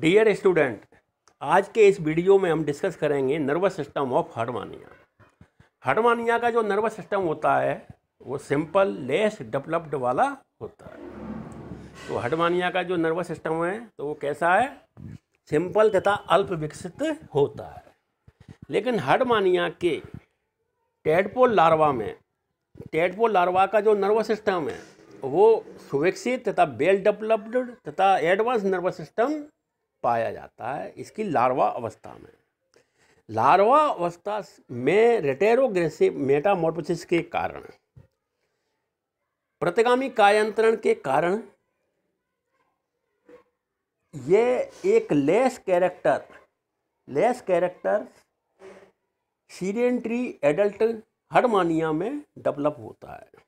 dear student आज के इस वीडियो में हम डिस्कस करेंगे nervous system of Herdmania Herdmania का जो नर्वस सिस्टम होता है वो सिंपल लेस डेवलप्ड वाला होता है तो हारमानिया का जो नर्वस सिस्टम है तो वो कैसा है सिंपल तथा अल्प विकसित होता है लेकिन हारमानिया के टेडपोल लार्वा में टेडपोल लार्वा का जो नर्वस सिस्टम है वो सुविकसित तथा वेल डेवलप्ड तथा एडवांस नर्वस सिस्टम पाया जाता है इसकी लार्वा अवस्था में लार्वा अवस्था में रेटेरोग्रेसिव मेटामोटोसिस के कारण प्रतिगामी कायांतरण के कारण ये एक less character less character sedentary adult Herdmania में डेवलप होता है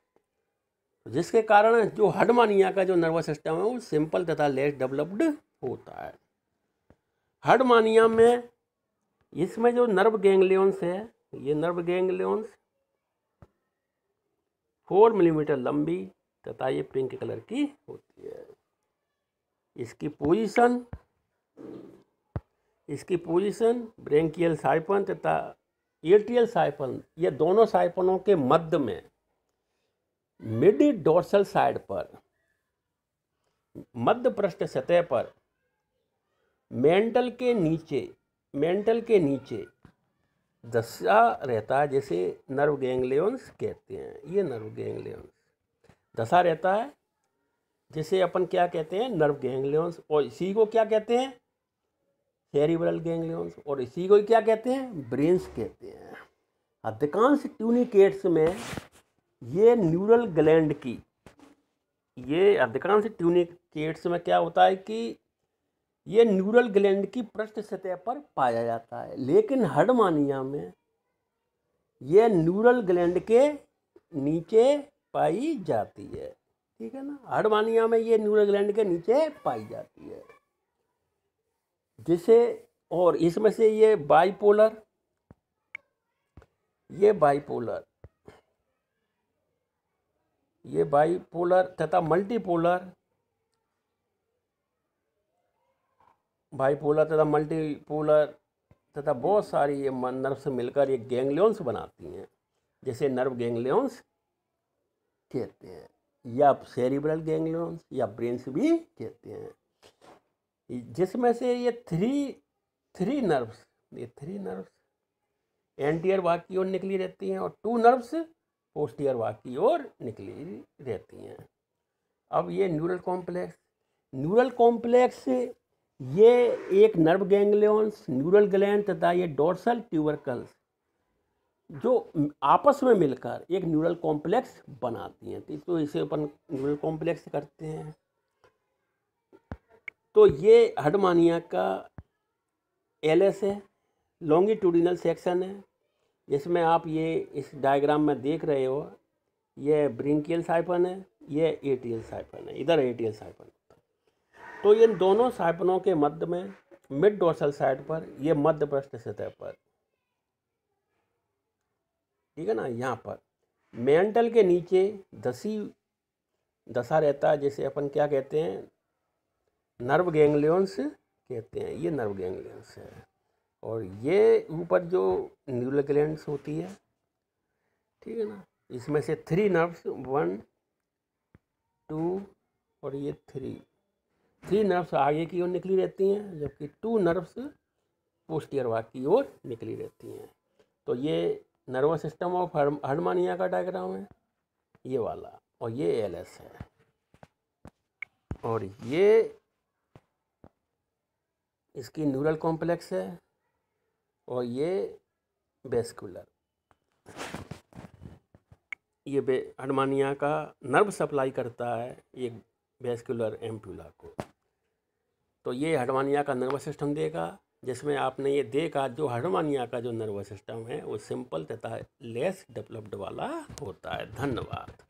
जिसके कारण जो हडमानिया का जो नर्वस सिस्टम है वो सिंपल तथा लेस डेवलप्ड होता है हडमानिया में इसमें जो नर्व गैंगलियंस है ये नर्व गैंगलियंस फोर मिलीमीटर लंबी तथा ये पिंक कलर की होती है इसकी पोजीशन इसकी पोजीशन ब्रेंकियल साइपन तथा एटीएल साइपन ये दोनों साइपनों के मध्य में मिडी डोर्सल साइड पर मध्य पृष्ठ सतह पर मेंटल के नीचे मेंटल के नीचे दशा रहता है जैसे नर्व गैंगलियंस कहते हैं ये नर्व गैंगलियंस दशा रहता है जिसे अपन क्या कहते हैं नर्व गैंगलियंस और इसी को क्या कहते हैं सेरिब्रल गैंगलियंस और इसी को क्या कहते हैं ब्रेन्स कहते हैं अधिकांश ट्यूनिकेट्स में ये न्यूरल ग्लैंड की ये अधिकांश ट्यूनिकेट्स में क्या होता है कि ये न्यूरल ग्लैंड की पृष्ठ सतह पर पाया जाता है लेकिन हडमानिया में यह न्यूरल ग्लैंड के नीचे पाई जाती है ठीक है ना हडमानिया में ये न्यूरल ग्लैंड के नीचे पाई जाती है जिसे और इसमें से ये बाइपोलर ये बाइपोलर ये बाइपोलर तथा मल्टीपोलर बाईपोलर तथा मल्टीपोलर तथा बहुत सारी ये नर्व से मिलकर ये गैंग्लियंस बनाती हैं जैसे नर्व गैंग्लियंस कहते हैं या सेरिब्रल गैंग्लियंस या ब्रेन्स भी कहते हैं जिसमें से ये थ्री थ्री नर्व्स ये थ्री नर्व्स एंटीयर वाक की ओर निकली रहती हैं और टू नर्व्स पोस्टियर वाक की ओर निकली रहती हैं अब ये न्यूरल कॉम्प्लेक्स न्यूरल कॉम्प्लेक्स ये एक नर्व गैंगलियंस न्यूरल ग्लैंड तथा ये डोर्सल ट्यूबरकल्स जो आपस में मिलकर एक न्यूरल कॉम्प्लेक्स बनाती हैं तो इसे अपन न्यूरल कॉम्प्लेक्स करते हैं तो ये हडमानिया का एल एस है लॉन्गिट्यूडिनल सेक्शन है जिसमें आप ये इस डायग्राम में देख रहे हो ये ब्रिंकियल साइफन है ये एटीएल साइफन है इधर एटीएल साइफन तो इन दोनों साइपनों के मध्य में मिड डोर्सल साइड पर यह मध्य पृष्ठ सतह पर ठीक है ना यहाँ पर मेंटल के नीचे दसी दशा रहता है जिसे अपन क्या कहते हैं नर्व गेंगलियंस कहते हैं ये नर्व गेंगलियंस है और ये ऊपर जो न्यूरल ग्लैंड्स होती है ठीक है ना इसमें से थ्री नर्व्स वन टू और ये थ्री थ्री नर्व्स आगे की ओर निकली रहती हैं जबकि टू नर्व्स पोस्टियर वाक की ओर निकली रहती हैं तो ये नर्वस सिस्टम ऑफ हरमानिया का डायग्राम है ये वाला और ये एस है और ये इसकी न्यूरल कॉम्प्लेक्स है और ये वेस्कुलर ये हरमानिया का नर्व सप्लाई करता है ये वेस्कुलर एम्प्यूला को तो ये हडवानिया का नर्वस सिस्टम देगा जिसमें आपने ये देखा जो हडवानिया का जो नर्वस सिस्टम है वो सिंपल तथा लेस डेवलप्ड वाला होता है धन्यवाद